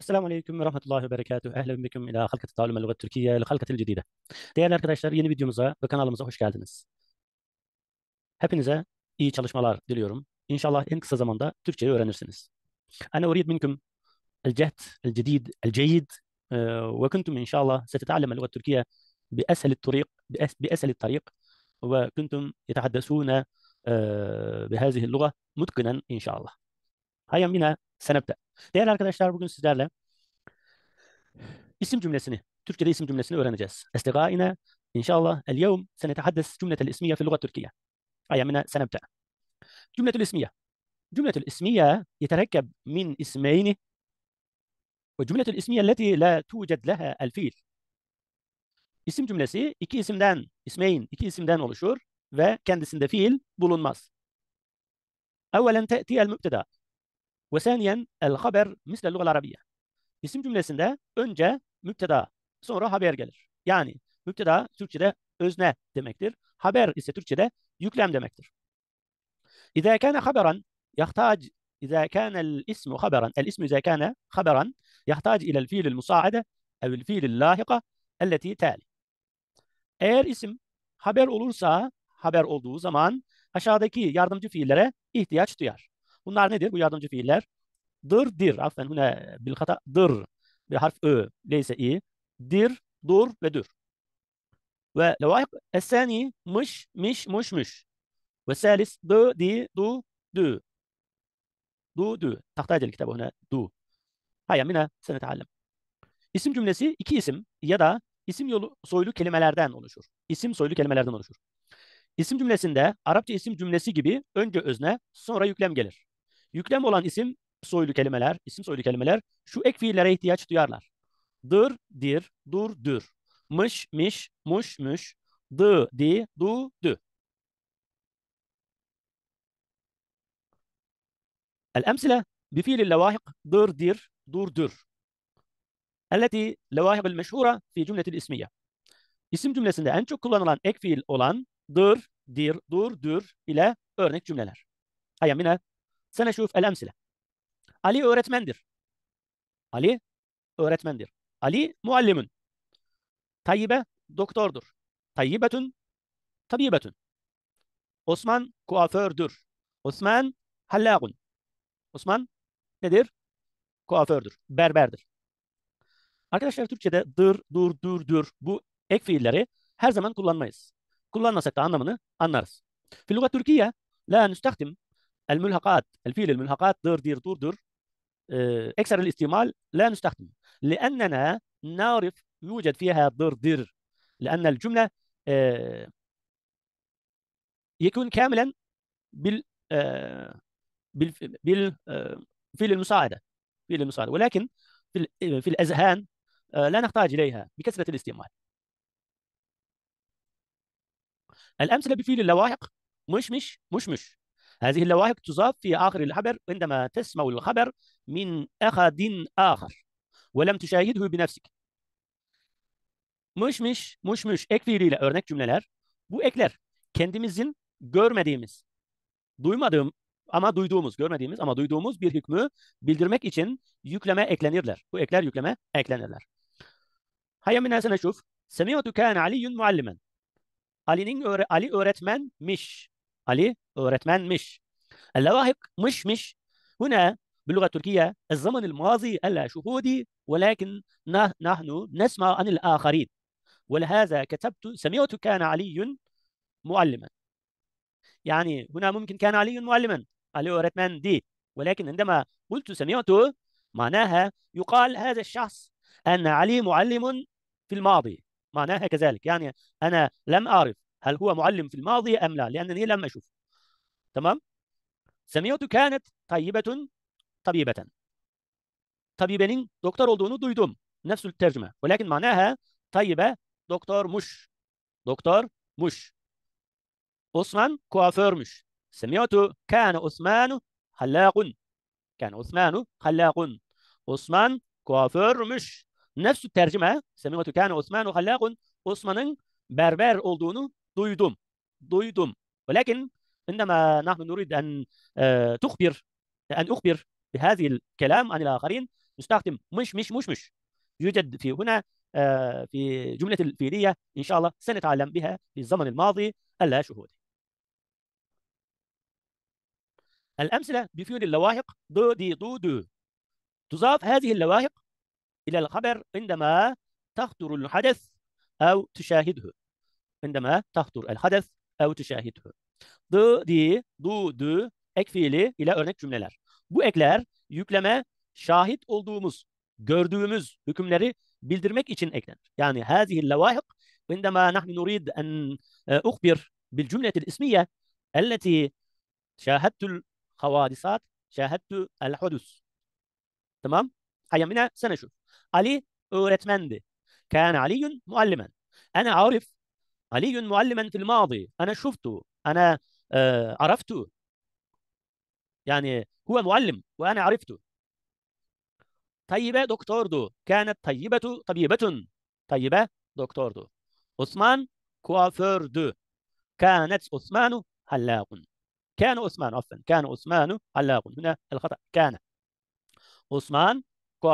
السلام عليكم ورحمة الله وبركاته أهلا بكم إلى خلقة تعلم اللغة التركية لخلقة الجديدة Değerli arkadaşlar yeni videomuza ve kanalımıza hoş geldiniz. Hepinize iyi çalışmalar diliyorum. İnşallah en kısa zamanda Türkçe'yi öğrenirsiniz. أنا أريد منكم الجهد الجديد الجيد آه، وكنتم إن شاء الله ستتعلم اللغة التركية بأسهل الطريق بأسهل الطريق وكنتم يتحدثون آه، بهذه اللغة متقنا إن شاء الله. هيا بنا Senep'te. Değerli arkadaşlar bugün sizlerle isim cümlesini, Türkçe'de isim cümlesini öğreneceğiz. öğreneceğiz. inşallah el yevm senetehaddes cümletel ismiye fil lugat Türkiye. Ayamine senepte. Cümletel ismiye. Cümletel ismiye yeterekkeb min ismeyni ve cümletel ismiye leti la tuced توجد el fiil. isim cümlesi iki isimden, ismeyin iki isimden oluşur ve kendisinde fiil bulunmaz. Evvelen te'tiyel mübteda. Ve saniyen el haber misle lugal arabiye. İsim cümlesinde önce müpteda sonra haber gelir. Yani müpteda Türkçe'de özne demektir. Haber ise Türkçe'de yüklem demektir. İzâ kâne haberan yahtac إذا كان الاسم خبرا الاسم إذا كان خبرا يحتاج إلى الفيل المساعدة أو الفيل اللاحقة التي تالي Eğer isim haber olursa haber olduğu zaman aşağıdaki yardımcı fiillere ihtiyaç duyar. Bunlar nedir? Bu yardımcı fiiller. Dır, dir. Affen hune bilhata hata. Dır. Bir harf ö. neyse i. Dir, dur ve dür. Ve levaik eseni mış, miş, muş, müş. Ve selis dı, di, du, dü. Du, dü. Tahtayca kitabı hune du. Hayya mine senetallem. İsim cümlesi iki isim ya da isim yolu soylu kelimelerden oluşur. İsim soylu kelimelerden oluşur. İsim cümlesinde Arapça isim cümlesi gibi önce özne sonra yüklem gelir. Yüklem olan isim soylu kelimeler, isim soylu kelimeler şu ek fiillere ihtiyaç duyarlar. Dır, dir, dur, dür. Mış, miş, muş, müş. Dı, di, du, dü. الأمثلة بفيل اللواحق ضر دير دور در التي لواحق المشهورة في جملة الإسمية İsim cümlesinde en çok kullanılan ek fiil olan dır, dir, dur, dür ile örnek cümleler. Hayamine Seneşuf el emsile. Ali öğretmendir. Ali öğretmendir. Ali muallimün. Tayyibe doktordur. Tayyibetün tabibetün. Osman kuafördür. Osman hallagun. Osman nedir? Kuafördür. Berberdir. Arkadaşlar Türkçe'de dır, dur, dur, dur bu ek fiilleri her zaman kullanmayız. Kullanmasak da anlamını anlarız. Filugat Türkiye la nüstahdim الملحقات الفيل الملحقات دور دير دور دور آه، اكثر الاستعمال لا نستخدم لاننا نعرف يوجد فيها دور دير لان الجمله آه، يكون كاملا بال آه، بال فيل المساعده فيل المساعده ولكن في في الاذهان لا نحتاج اليها بكثره الاستعمال الامثله بفيل اللواحق مشمش مشمش هذه اللواحق تضاف في آخر الخبر عندما تسمع الخبر من أحد آخر ولم تشاهده بنفسك mışmış, muşmuş ek fiiliyle örnek cümleler. Bu ekler kendimizin görmediğimiz, duymadığım ama duyduğumuz, görmediğimiz ama duyduğumuz bir hükmü bildirmek için yükleme eklenirler. Bu ekler yükleme eklenirler. Hayya minasına şuf. Semiyatu kâne aliyyun muallimen. Ali'nin öğre Ali öğretmenmiş. عليه رتمان مش اللواهق مش مش هنا باللغة التركية الزمن الماضي ألا شهودي ولكن نحن نسمع عن الآخرين ولهذا كتبت سمعت كان علي معلما يعني هنا ممكن كان علي معلما علي رتمان دي ولكن عندما قلت سمعت معناها يقال هذا الشخص أن علي معلم في الماضي معناها كذلك يعني أنا لم أعرف هل هو معلم في الماضي أم لا لأنني لم أشوف تمام سمعت كانت طيبة طبيبة طبيبenin doktor olduğunu duydum. Nefsül tercüme. Velakin manaha tayyibe doktormuş. Doktormuş. Osman kuaförmüş. Semiyotu kâne Osmanu hallâkun. Kâne Osmanu hallâkun. Osman kuaförmüş. Nefsü tercüme. Semiyotu kâne Osmanu hallâkun. Osman'ın berber olduğunu duydum duydum ولكن عندما نحن نريد أن آه، تخبر أن أخبر بهذه الكلام عن الآخرين نستخدم مش مش مش مش يوجد في هنا آه، في جملة الفيلية إن شاء الله سنتعلم بها في الزمن الماضي اللا شهود الأمثلة بفعل اللواحق دو دي دو دو تضاف هذه اللواحق إلى الخبر عندما تخطر الحدث أو تشاهده عندما tahtur el hades ev tüşahidhu. D, di, du, dü, ek fiili ile örnek cümleler. Bu ekler yükleme şahit olduğumuz, gördüğümüz hükümleri bildirmek için eklenir. Yani hazihil levahik indema nahnu nurid en e, ukhbir bil cümletil ismiye elleti şahadtul havadisat şahadtu hudus. Tamam? Hayya mina sene şu. Ali öğretmendi. Kan aliyun muallimen. Ana arif علي معلما في الماضي أنا شفته أنا آه عرفته يعني هو معلم وأنا عرفته طيبة دكتور دو كانت طيبة طبيبة طيبة دكتور دو عثمان دو كانت عثمان حلاق كان عثمان عفوا كان عثمان حلاق هنا الخطأ كان عثمان دو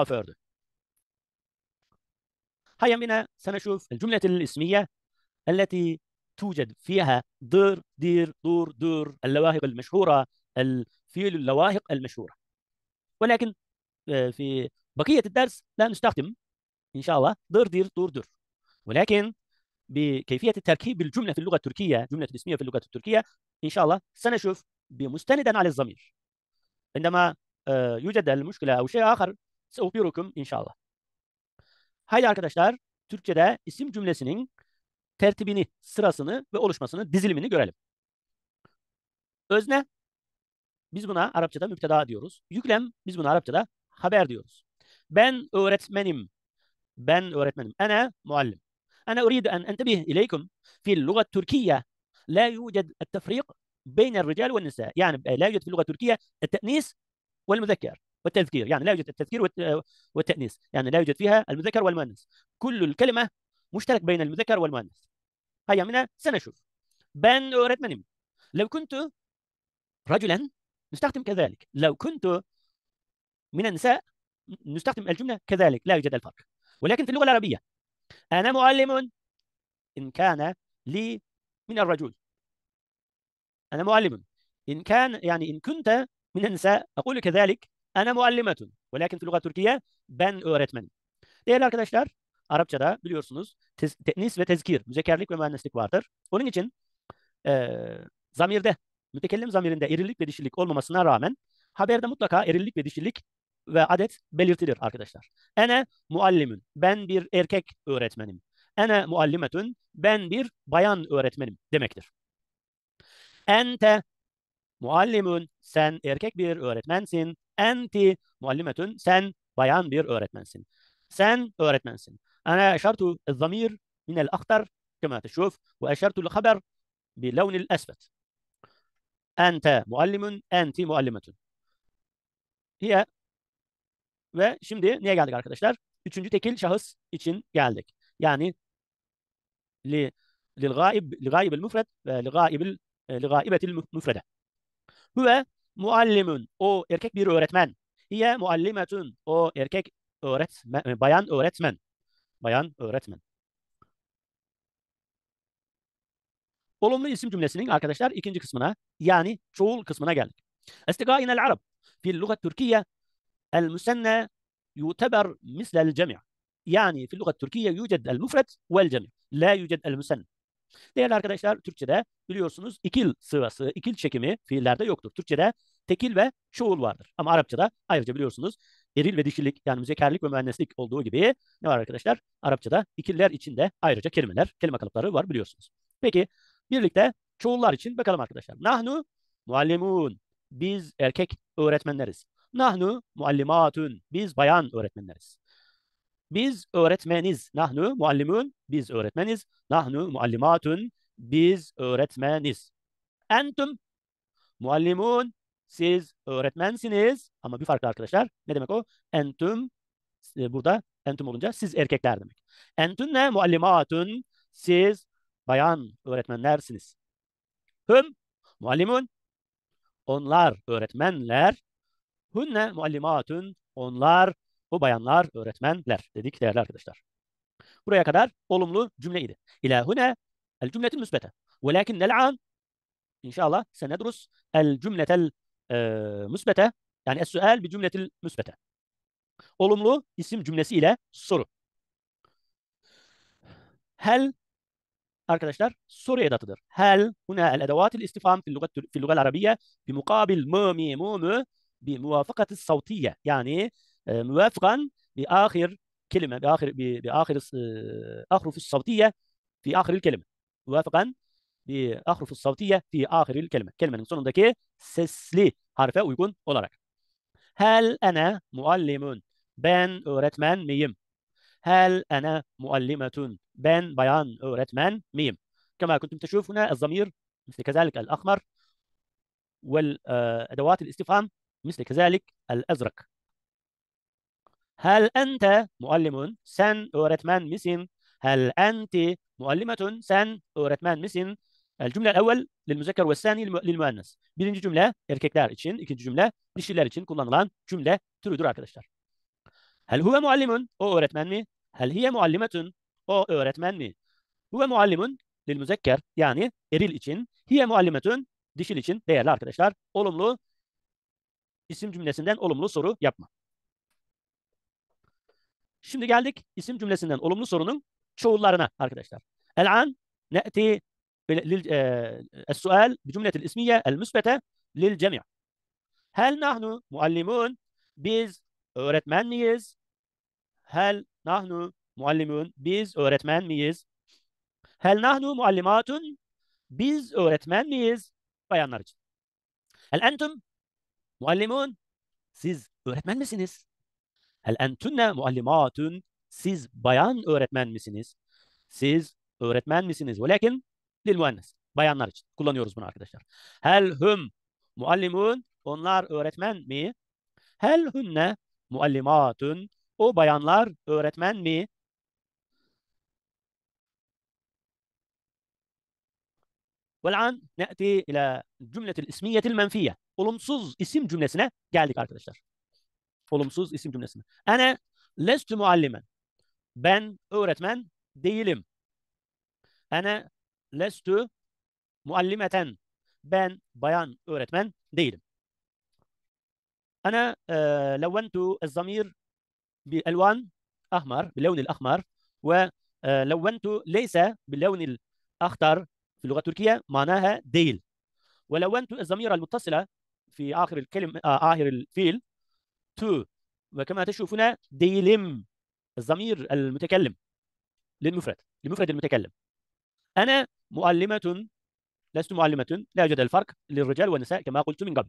هيا بنا سنشوف الجملة الاسمية التي توجد فيها ضر دير دور دور اللواهق المشهورة الفيل اللواهق المشهورة ولكن آه، في بقية الدرس لا نستخدم إن شاء الله ضر دير دور دور ولكن بكيفية تركيب الجملة في اللغة التركية جملة الاسمية في اللغة التركية إن شاء الله سنشوف بمستندا على الضمير عندما آه، يوجد المشكلة أو شيء آخر سأخبركم إن شاء الله. Haydi تركيا اسم جملة سنين tertibini, sırasını ve oluşmasını, dizilimini görelim. Özne, biz buna Arapçada müpteda diyoruz. Yüklem, biz buna Arapçada haber diyoruz. Ben öğretmenim. Ben öğretmenim. Ana muallim. أنا أريد أن أنتبه إليكم في اللغة التركية لا يوجد التفريق بين الرجال والنساء يعني لا يوجد في اللغة التركية التأنيس والمذكر والتذكير يعني لا يوجد التذكير والتأنيس يعني لا يوجد فيها المذكر والمؤنث كل الكلمة مشترك بين المذكر والمؤنث هيا من سنشوف بان أريد لو كنت رجلا نستخدم كذلك لو كنت من النساء نستخدم الجملة كذلك لا يوجد الفرق ولكن في اللغة العربية أنا معلم إن كان لي من الرجل أنا معلم إن كان يعني إن كنت من النساء أقول كذلك أنا معلمة ولكن في اللغة التركية بن öğretmenim. Değerli arkadaşlar Arapçada biliyorsunuz tez, teknis ve tezkir, müzekerlik ve mühendislik vardır. Onun için e, zamirde, mütekellim zamirinde erillik ve dişilik olmamasına rağmen haberde mutlaka erillik ve dişilik ve adet belirtilir arkadaşlar. Ene muallimün, ben bir erkek öğretmenim. Ene muallimetün, ben bir bayan öğretmenim demektir. Ente muallimün, sen erkek bir öğretmensin. Enti muallimetün, sen bayan bir öğretmensin. Sen öğretmensin. أنا أشرت الضمير من الأخضر كما تشوف وأشرت الخبر بلون الأسود أنت معلم أنت معلمة هي ve şimdi niye geldik arkadaşlar? Üçüncü tekil şahıs için geldik. Yani li lil gaib lil gaib el mufred ve lil gaib el lil gaibetil mufrede. Huve muallimun o erkek bir öğretmen. Hiye muallimetun o erkek öğretmen bayan öğretmen. bayan öğretmen. Olumlu isim cümlesinin arkadaşlar ikinci kısmına yani çoğul kısmına geldik. Estigain el Arab fil Lügat Türkiye el müsenne yuteber mislel cemi' yani fil Lügat Türkiye yüced el müfret vel cemi' la yüced el müsenne. Değerli arkadaşlar Türkçe'de biliyorsunuz ikil sıvası, ikil çekimi fiillerde yoktur. Türkçe'de tekil ve çoğul vardır. Ama Arapça'da ayrıca biliyorsunuz eril ve dişilik yani müzekerlik ve mühendislik olduğu gibi ne var arkadaşlar? Arapçada ikiller içinde ayrıca kelimeler, kelime kalıpları var biliyorsunuz. Peki birlikte çoğullar için bakalım arkadaşlar. Nahnu muallimun. Biz erkek öğretmenleriz. Nahnu muallimatun. Biz bayan öğretmenleriz. Biz öğretmeniz. Nahnu muallimun. Biz öğretmeniz. Nahnu muallimatun. Biz öğretmeniz. Entum muallimun. Siz öğretmensiniz ama bir fark arkadaşlar. Ne demek o? Entüm e, burada entüm olunca siz erkekler demek. ne? muallimatun siz bayan öğretmenlersiniz. Hüm muallimun onlar öğretmenler. Hunne muallimatun onlar bu bayanlar öğretmenler dedik değerli arkadaşlar. Buraya kadar olumlu cümle idi. İlâ hune el cümletin müsbete. Velakin nel'an inşallah senedrus el cümletel آه، مثبته يعني السؤال بجمله المثبتة اولوملو اسم جمله الى soru هل arkadaşlar soru edatıdır هل هنا الادوات الاستفهام في اللغه في اللغه العربيه بمقابل مو مي مو مو بموافقه الصوتيه يعني آه، موافقا باخر كلمه باخر باخر احرف آه، الصوتيه في اخر الكلمه موافقا بأحرف الصوتيه في اخر الكلمه كلمه sonundaki إيه؟ سسلي حرفه ويكون olarak. هل انا معلم بن öğretmen ميم هل انا معلمه بن بيان öğretmen ميم كما كنتم تشوفون الضمير مثل كذلك الاحمر والادوات آه، الاستفهام مثل كذلك الازرق. هل انت معلم سن öğretmen ميسين هل انت معلمة سن أورتمان ميسين الجملة الأول للمذكر والثاني للمؤنث. Birinci cümle erkekler için, ikinci cümle dişiler için kullanılan cümle türüdür arkadaşlar. Hel huve muallimun, o öğretmen mi? Hel hiye muallimetun, o öğretmen mi? Huve muallimun lil müzekker yani eril için, hiye muallimetun dişil için değerli arkadaşlar. Olumlu isim cümlesinden olumlu soru yapma. Şimdi geldik isim cümlesinden olumlu sorunun çoğullarına arkadaşlar. El an ne'ti السؤال بجملة الاسمية المثبتة للجميع هل نحن معلمون biz öğretmen miyiz هل نحن معلمون biz öğretmen miyiz هل نحن معلماتun biz öğretmen miyiz bayanlar için هل أنتم معلمون siz öğretmen misiniz هل أنتن معلماتun siz bayan öğretmen misiniz siz öğretmen misiniz ولكن Lil muennes. Bayanlar için. Kullanıyoruz bunu arkadaşlar. Hel hum muallimun. Onlar öğretmen mi? Hel hunne muallimatun. O bayanlar öğretmen mi? Vel'an ne'ti ila cümletil ismiyetil menfiye. Olumsuz isim cümlesine geldik arkadaşlar. Olumsuz isim cümlesine. Ene lestu muallimen. Ben öğretmen değilim. Ene Lest muallimeten. Ben bayan öğretmen değilim. أنا آه، لونت الضمير بألوان أحمر باللون الأحمر ولونت آه، ليس باللون الأخضر في اللغة التركية معناها ديل ولونت الضمير المتصلة في آخر الكلمة آه، آخر الفيل تو وكما تشوفون ديلم الضمير المتكلم للمفرد لمفرد المتكلم أنا muallimetun لست معلمة لا يوجد الفرق للرجال والنساء كما قلت من قبل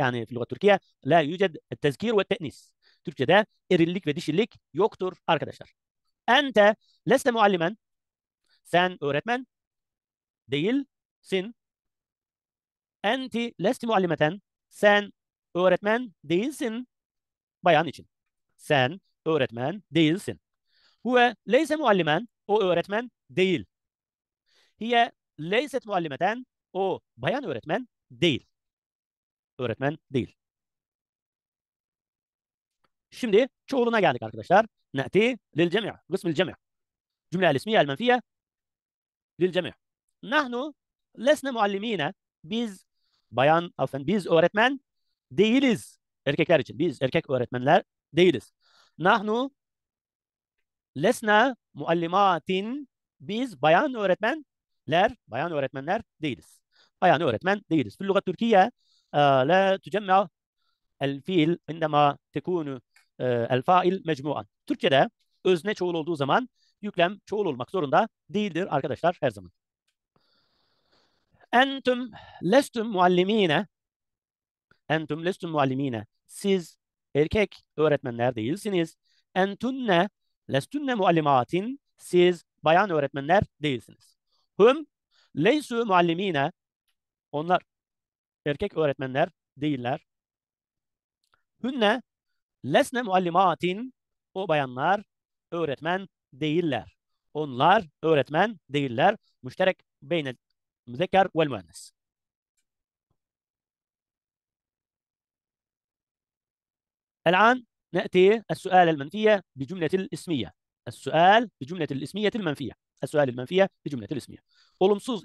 yani في اللغة التركية لا يوجد التذكير والتأنيس Türkçe'de erillik ve dişillik yoktur arkadaşlar. Ente leste muallimen sen öğretmen değilsin. Enti leste muallimeten sen öğretmen değilsin bayan için. Sen öğretmen değilsin. Huve leyse muallimen o öğretmen değil. Hiye leyset muallimeten o bayan öğretmen değil. Öğretmen değil. Şimdi çoğuluna geldik arkadaşlar. Ne'ti lil cemi' kısmil cemi' cümle el ismiye el menfiye lil cemi' Nahnu lesne muallimine biz bayan affen biz öğretmen değiliz erkekler için. Biz erkek öğretmenler değiliz. Nahnu lesna muallimatin biz bayan öğretmen ler, bayan öğretmenler değiliz. Bayan öğretmen değiliz. Fil lügat Türkiye e, la tücemmea el fiil indema tekunu e, el fail mecmuan. Türkçe'de özne çoğul olduğu zaman yüklem çoğul olmak zorunda değildir arkadaşlar her zaman. Entüm lestüm muallimine Entüm lestüm muallimine Siz erkek öğretmenler değilsiniz. Entünne lestünne muallimatin Siz bayan öğretmenler değilsiniz. Hım leysu muallimine. Onlar erkek öğretmenler değiller. Hünne lesne muallimatin. O bayanlar öğretmen değiller. Onlar öğretmen değiller. Müşterek beyne müzekker vel müennes. الآن نأتي السؤال المنفية بجملة الإسمية السؤال بجملة الإسمية المنفية السؤال المنفية جملة الاسمية.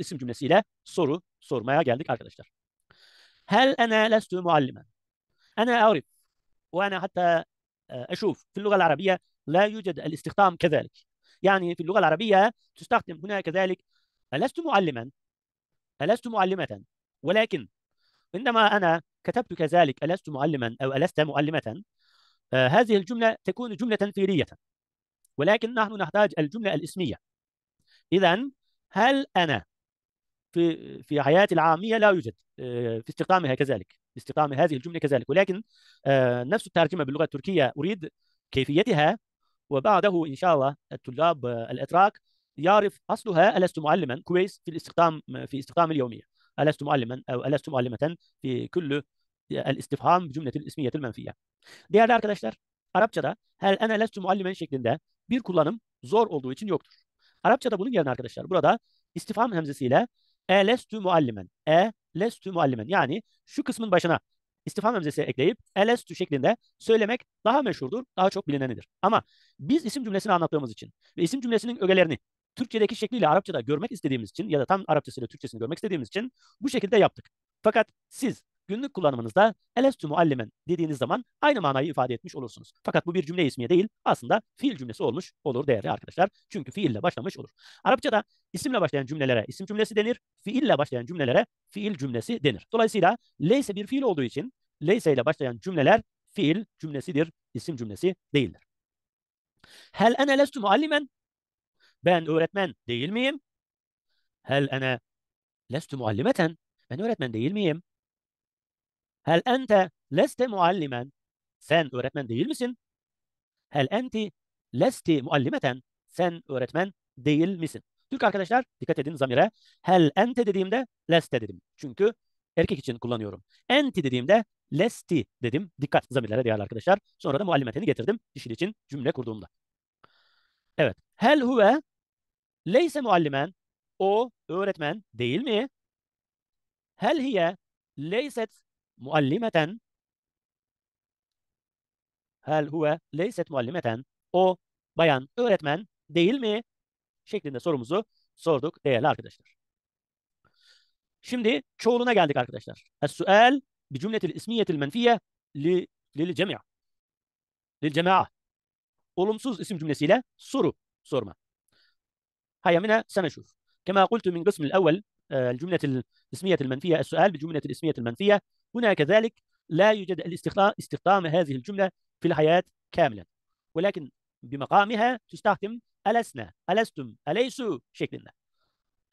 اسم جملة isim سور soru sormaya geldik أركدشتر. هل أنا لست معلما؟ أنا أعرف وأنا حتى آه، أشوف في اللغة العربية لا يوجد الاستخدام كذلك يعني في اللغة العربية تستخدم هنا كذلك ألست معلما ألست معلمة ولكن عندما أنا كتبت كذلك ألست معلما أو ألست معلمة آه، هذه الجملة تكون جملة فعلية ولكن نحن نحتاج الجملة الاسمية إذا هل أنا في في حياتي العامية لا يوجد آه، في استقامها كذلك في استقامة هذه الجملة كذلك ولكن آه، نفس الترجمة باللغة التركية أريد كيفيتها وبعده إن شاء الله الطلاب آه، الأتراك يعرف أصلها ألست معلما كويس في الاستقام في استقام اليومية ألست معلما أو ألست معلمة في كل الاستفهام بجمله الاسميه المنفيه. Değerli arkadaşlar, Arapçada hel ene lestu muallimen şeklinde bir kullanım zor olduğu için yoktur. Arapçada bunun yerine arkadaşlar burada istifam hemzesiyle e lestü muallimen. E lestü muallimen. Yani şu kısmın başına istifam hemzesi ekleyip elestü şeklinde söylemek daha meşhurdur, daha çok bilinenidir. Ama biz isim cümlesini anlattığımız için ve isim cümlesinin ögelerini Türkçedeki şekliyle Arapçada görmek istediğimiz için ya da tam Arapçasıyla Türkçesini görmek istediğimiz için bu şekilde yaptık. Fakat siz günlük kullanımınızda elestü muallimen dediğiniz zaman aynı manayı ifade etmiş olursunuz. Fakat bu bir cümle ismiye değil aslında fiil cümlesi olmuş olur değerli arkadaşlar. Çünkü fiille başlamış olur. Arapçada isimle başlayan cümlelere isim cümlesi denir. Fiille başlayan cümlelere fiil cümlesi denir. Dolayısıyla leyse bir fiil olduğu için leyse ile başlayan cümleler fiil cümlesidir, isim cümlesi değildir. Hel ene lestu muallimen? Ben öğretmen değil miyim? Hel ene lestu muallimeten? Ben öğretmen değil miyim? Hel ente leste muallimen. Sen öğretmen değil misin? Hel enti lesti muallimeten. Sen öğretmen değil misin? Türk arkadaşlar dikkat edin zamire. Hel ente dediğimde leste dedim. Çünkü erkek için kullanıyorum. Enti dediğimde lesti dedim. Dikkat zamirlere değerli arkadaşlar. Sonra da muallimeteni getirdim dişil için cümle kurduğumda. Evet. Hel huve leyse muallimen. O öğretmen değil mi? Hel hiye leyset muallimeten hel huve leyset muallimeten o bayan öğretmen değil mi? Şeklinde sorumuzu sorduk değerli arkadaşlar. Şimdi çoğuluna geldik arkadaşlar. Es-suel bi cümletil ismiyetil menfiye li, lil cemi'a. Lil cema'a. Olumsuz isim cümlesiyle soru sorma. هيا منها سنشوف كما قلت من قسم الأول الجملة الاسمية المنفية السؤال بجملة الاسمية المنفية هنا كذلك لا يوجد الاستخدام استخدام هذه الجملة في الحياة كاملا ولكن بمقامها تستخدم ألسنا ألستم أليسوا şeklinde.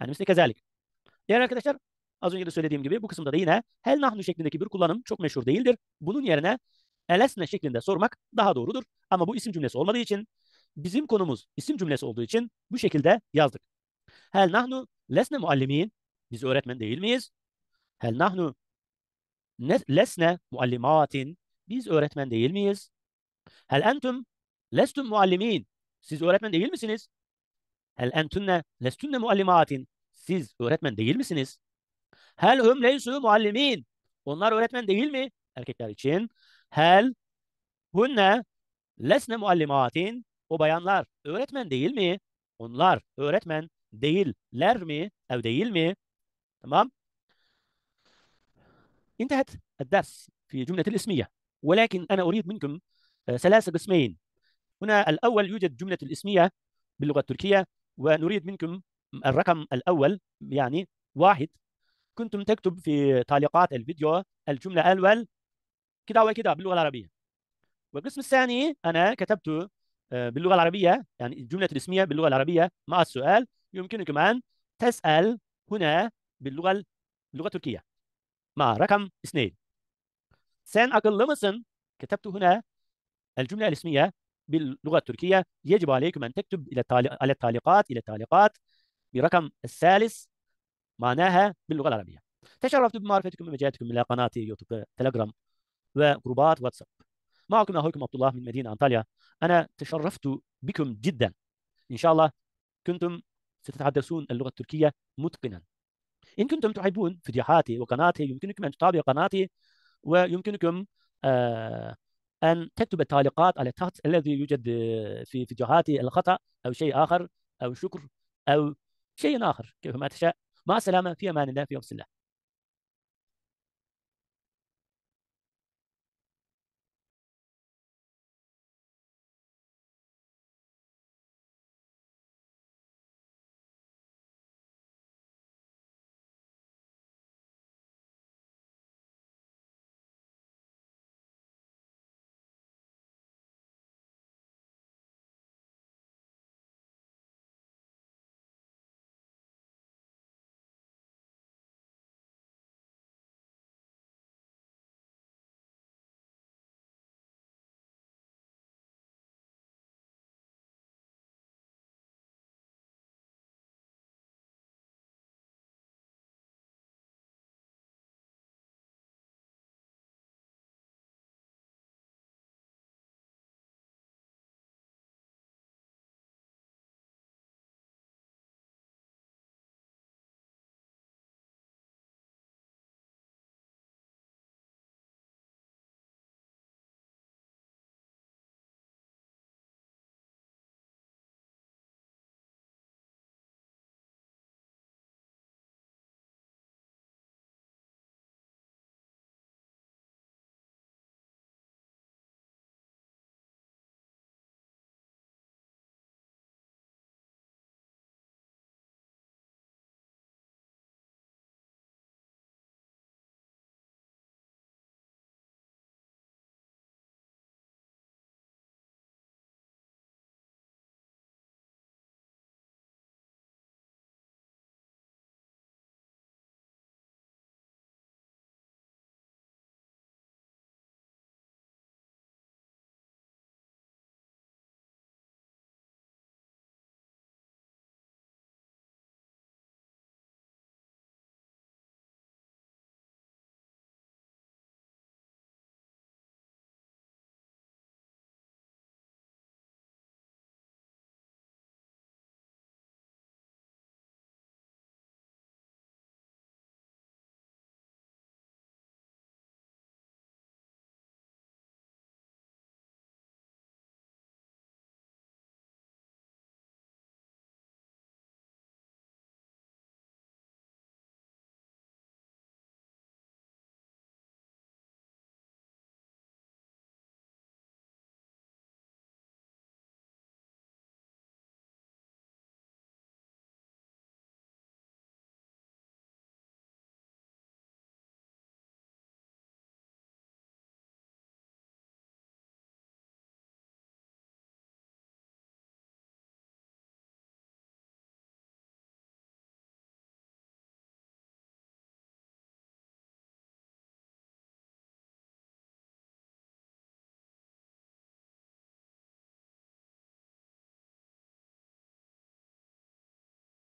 Yani mesela كذلك. Değerli arkadaşlar az önce de söylediğim gibi bu kısımda da yine hel nahnu şeklindeki bir kullanım çok meşhur değildir. Bunun yerine elesne şeklinde sormak daha doğrudur. Ama bu isim cümlesi olmadığı için bizim konumuz isim cümlesi olduğu için bu şekilde yazdık. Hel nahnu lesne muallimin biz öğretmen değil miyiz? Hel nahnu lesne muallimatin. Biz öğretmen değil miyiz? Hel entüm lestum muallimin. Siz öğretmen değil misiniz? Hel entünne lestunne muallimatin. Siz öğretmen değil misiniz? Hel hum leysu muallimin. Onlar öğretmen değil mi? Erkekler için. Hel hunne lesne muallimatin. O bayanlar öğretmen değil mi? Onlar öğretmen değiller mi? Ev değil mi? Tamam. انتهت الدرس في جملة الاسمية ولكن أنا أريد منكم آه، ثلاثة قسمين هنا الأول يوجد جملة الاسمية باللغة التركية ونريد منكم الرقم الأول يعني واحد كنتم تكتب في تعليقات الفيديو الجملة الأول كده وكده باللغة العربية والقسم الثاني أنا كتبته آه، باللغة العربية يعني الجملة الاسمية باللغة العربية مع السؤال يمكنكم أن تسأل هنا باللغة اللغة التركية مع رقم اثنين سان أقلمسن كتبت هنا الجملة الاسمية باللغة التركية يجب عليكم أن تكتب إلى على التعليقات إلى التعليقات برقم الثالث معناها باللغة العربية تشرفت بمعرفتكم بمجالتكم إلى قناة يوتيوب تليجرام وجروبات واتساب معكم أخوكم عبد الله من مدينة أنطاليا أنا تشرفت بكم جدا إن شاء الله كنتم ستتحدثون اللغة التركية متقنا إن كنتم تحبون فيديوهاتي وقناتي يمكنكم أن تتابعوا قناتي ويمكنكم آه، أن تكتب التعليقات على التحت الذي يوجد في فيديوهاتي الخطأ أو شيء آخر أو شكر أو شيء آخر كيفما تشاء مع السلامة في أمان الله في امان الله